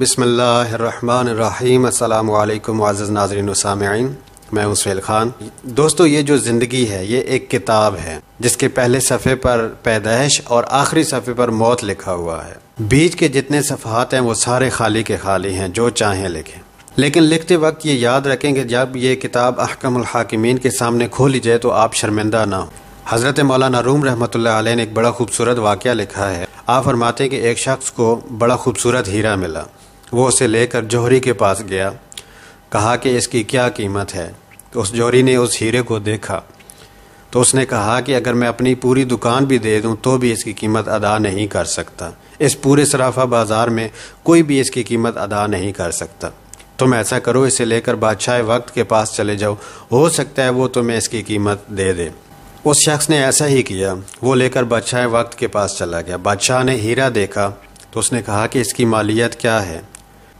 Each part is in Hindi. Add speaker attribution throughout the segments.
Speaker 1: बसमीम अल्लाम आज़ नाजरन सामीन मैं हूं खान दोस्तों ये जो ज़िंदगी है ये एक किताब है जिसके पहले सफ़े पर पैदाइश और आखिरी सफ़े पर मौत लिखा हुआ है बीच के जितने सफ़ात हैं वो सारे खाली के खाली हैं जो चाहें लिखें लेकिन लिखते वक्त ये याद रखें कि जब ये किताब अहकमल हाकिमीन के सामने खोली जाए तो आप शर्मिंदा ना हो हज़रत मौलाना रूम रहमत आलह ने एक बड़ा खूबसूरत वाक़ लिखा है आप फरमाते कि एक शख्स को बड़ा खूबसूरत हीरा मिला वो उसे लेकर जौहरी के पास गया कहा कि इसकी क्या कीमत है तो उस जौहरी ने उस हीरे को देखा तो उसने कहा कि अगर मैं अपनी पूरी दुकान भी दे दूं तो भी इसकी कीमत अदा नहीं कर सकता इस पूरे सराफा बाज़ार में कोई भी इसकी कीमत अदा नहीं कर सकता तुम ऐसा करो इसे लेकर बादशाह वक्त के पास चले जाओ हो सकता है वो तुम्हें इसकी कीमत दे दे उस शख्स ने ऐसा ही किया वो लेकर बादशाह वक्त के पास चला गया बादशाह ने हीरा देखा तो उसने कहा कि इसकी मालियत क्या है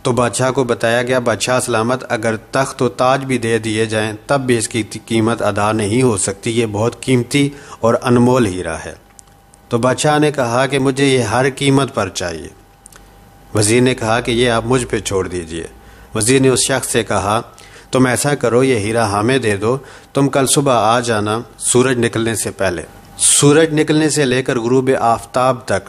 Speaker 1: तो बादशाह को बताया गया बादशाह सलामत अगर तख्त व ताज भी दे दिए जाएं तब भी इसकी कीमत अदा नहीं हो सकती ये बहुत कीमती और अनमोल हीरा है तो बादशाह ने कहा कि मुझे ये हर कीमत पर चाहिए वज़ीर ने कहा कि ये आप मुझ पर छोड़ दीजिए वज़ीर ने उस शख्स से कहा तुम ऐसा करो ये हीरा हमें दे दो तुम कल सुबह आ जाना सूरज निकलने से पहले सूरज निकलने से लेकर गुरूब आफ्ताब तक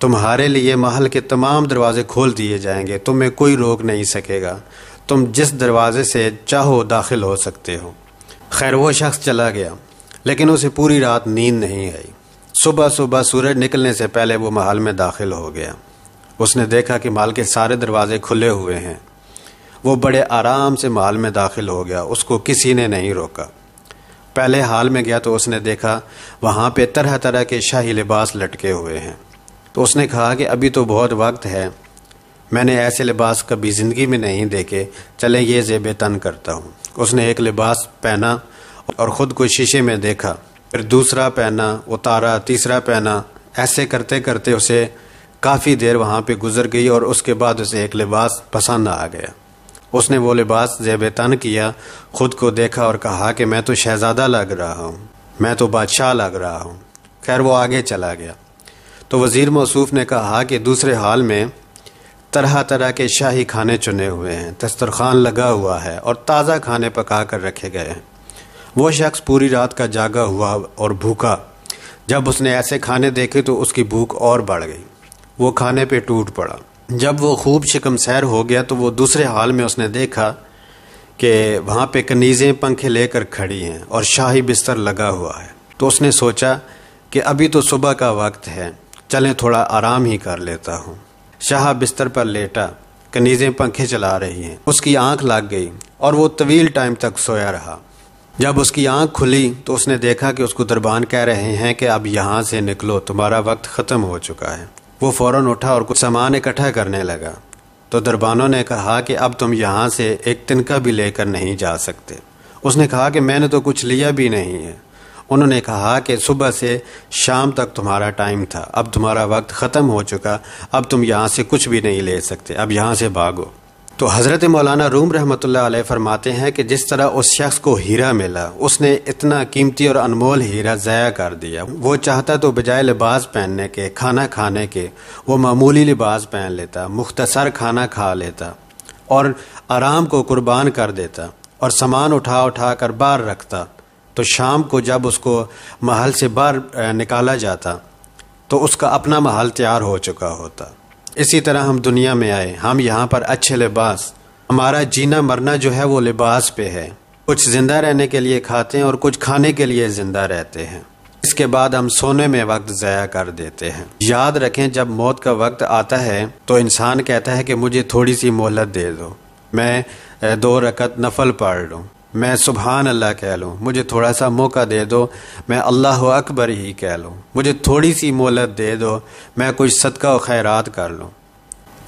Speaker 1: तुम्हारे लिए महल के तमाम दरवाजे खोल दिए जाएंगे तुम्हें कोई रोक नहीं सकेगा तुम जिस दरवाजे से चाहो दाखिल हो सकते हो खैर वो शख्स चला गया लेकिन उसे पूरी रात नींद नहीं आई सुबह सुबह सूरज निकलने से पहले वो महल में दाखिल हो गया उसने देखा कि महल के सारे दरवाजे खुले हुए हैं वो बड़े आराम से महल में दाखिल हो गया उसको किसी ने नहीं रोका पहले हाल में गया तो उसने देखा वहाँ पे तरह तरह के शाही लिबास लटके हुए हैं तो उसने कहा कि अभी तो बहुत वक्त है मैंने ऐसे लिबास कभी ज़िंदगी में नहीं देखे चले ये जेब तन करता हूँ उसने एक लिबास पहना और ख़ुद को शीशे में देखा फिर दूसरा पहना उतारा तीसरा पहना ऐसे करते करते उसे काफ़ी देर वहाँ पे गुजर गई और उसके बाद उसे एक लिबास पसंद आ गया उसने वो लिबास जेब तन किया खुद को देखा और कहा कि मैं तो शहजादा लग रहा हूँ मैं तो बादशाह लग रहा हूँ खैर वो आगे चला गया तो वज़ी मौसूफ ने कहा कि दूसरे हाल में तरह तरह के शाही खाने चुने हुए हैं दस्तरखान लगा हुआ है और ताज़ा खाने पका कर रखे गए हैं वो शख्स पूरी रात का जागा हुआ और भूखा जब उसने ऐसे खाने देखे तो उसकी भूख और बढ़ गई वो खाने पे टूट पड़ा जब वो खूब शिकम सैर हो गया तो वो दूसरे हाल में उसने देखा कि वहाँ पे कनीज़ें पंखे लेकर खड़ी हैं और शाही बिस्तर लगा हुआ है तो उसने सोचा कि अभी तो सुबह का वक्त है चलें थोड़ा आराम ही कर लेता हूँ शाह बिस्तर पर लेटा कनीज़ें पंखे चला रही हैं उसकी आंख लग गई और वो तवील टाइम तक सोया रहा जब उसकी आंख खुली तो उसने देखा कि उसको दरबान कह रहे हैं कि अब यहाँ से निकलो तुम्हारा वक्त ख़त्म हो चुका है वो फौरन उठा और कुछ सामान इकट्ठा करने लगा तो दरबानों ने कहा कि अब तुम यहाँ से एक तिनका भी लेकर नहीं जा सकते उसने कहा कि मैंने तो कुछ लिया भी नहीं है उन्होंने कहा कि सुबह से शाम तक तुम्हारा टाइम था अब तुम्हारा वक्त ख़त्म हो चुका अब तुम यहाँ से कुछ भी नहीं ले सकते अब यहाँ से भागो तो हज़रत मौलाना रूम रहमत आलह फरमाते हैं कि जिस तरह उस शख्स को हीरा मिला उसने इतना कीमती और अनमोल हीरा ज़ाया कर दिया वो चाहता तो बजाय लिबास पहनने के खाना खाने के वो मामूली लिबास पहन लेता मुख्तसर खाना खा लेता और आराम को कुर्बान कर देता और सामान उठा उठा कर बाहर रखता तो शाम को जब उसको महल से बाहर निकाला जाता तो उसका अपना महल तैयार हो चुका होता इसी तरह हम दुनिया में आए हम यहाँ पर अच्छे लिबास हमारा जीना मरना जो है वो लिबास पे है कुछ ज़िंदा रहने के लिए खाते हैं और कुछ खाने के लिए ज़िंदा रहते हैं इसके बाद हम सोने में वक्त जया कर देते हैं याद रखें जब मौत का वक्त आता है तो इंसान कहता है कि मुझे थोड़ी सी मोहलत दे दो मैं दो रकत नफल पढ़ लूँ मैं सुबहान अल्लाह कह लूँ मुझे थोड़ा सा मौका दे दो मैं अल्लाह अकबर ही कह लूँ मुझे थोड़ी सी मोहलत दे दो मैं कुछ सदका व खैरात कर लूँ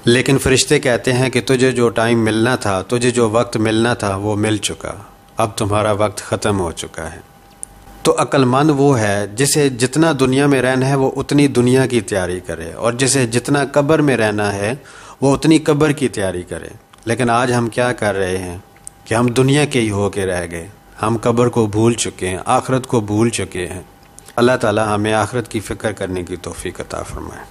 Speaker 1: लेकिन फरिश्ते कहते हैं कि तुझे जो टाइम मिलना था तुझे जो वक्त मिलना था वो मिल चुका अब तुम्हारा वक्त ख़त्म हो चुका है तो अक्लमंद वो है जिसे जितना दुनिया में रहना है वो उतनी दुनिया की तैयारी करे और जिसे जितना कब्र में रहना है वो उतनी कब्र की तैयारी करे लेकिन आज हम क्या कर रहे हैं कि हम दुनिया के ही होके रह गए हम कब्र को भूल चुके हैं आखरत को भूल चुके हैं अल्लाह ताला हमें आखरत की फ़िक्र करने की तोफ़ी अता फरमाए